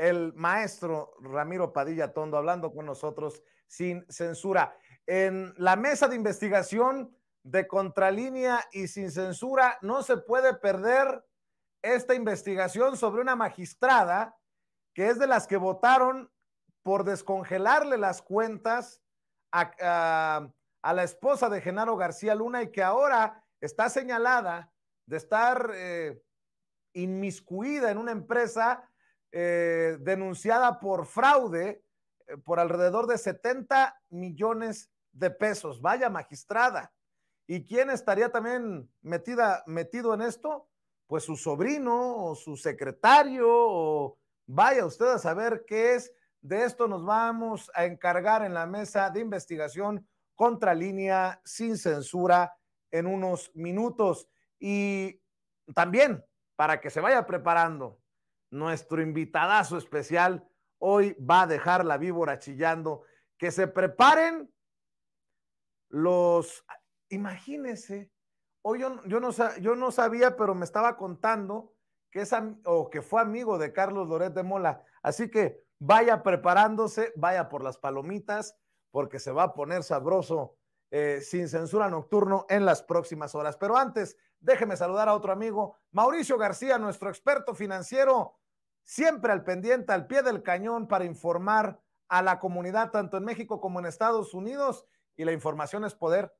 el maestro Ramiro Padilla Tondo hablando con nosotros sin censura. En la mesa de investigación de Contralínea y sin censura no se puede perder esta investigación sobre una magistrada que es de las que votaron por descongelarle las cuentas a, la esposa de Genaro García Luna y que ahora está señalada de estar eh, inmiscuida en una empresa eh, denunciada por fraude eh, por alrededor de 70 millones de pesos. Vaya magistrada. ¿Y quién estaría también metida, metido en esto? Pues su sobrino o su secretario o vaya usted a saber qué es. De esto nos vamos a encargar en la mesa de investigación contra línea sin censura en unos minutos. Y también para que se vaya preparando, nuestro invitadazo especial hoy va a dejar la víbora chillando. Que se preparen los, imagínense, hoy yo, no, yo no sabía, pero me estaba contando que es o que fue amigo de Carlos Loret de Mola. Así que vaya preparándose, vaya por las palomitas, porque se va a poner sabroso eh, sin censura nocturno en las próximas horas. Pero antes, déjeme saludar a otro amigo, Mauricio García, nuestro experto financiero siempre al pendiente, al pie del cañón para informar a la comunidad tanto en México como en Estados Unidos y la información es poder.